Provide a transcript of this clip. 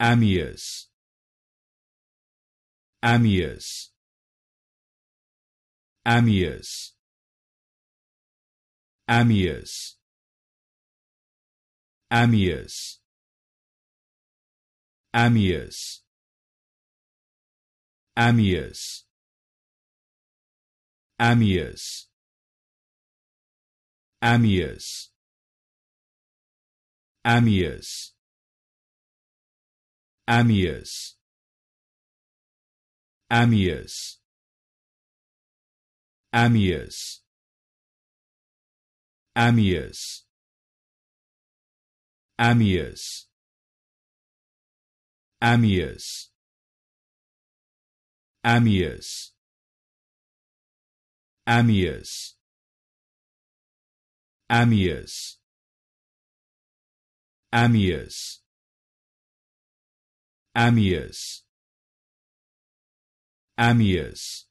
Amiers Amiers Amiers Amiers Amiers Amiers Amiers Amiers Amiers Amiers Amiers. Amiers. Amiers. Amiers. Amiers. Amiers. Amiers. Amiers. Amiers. Amiers. Amias Amias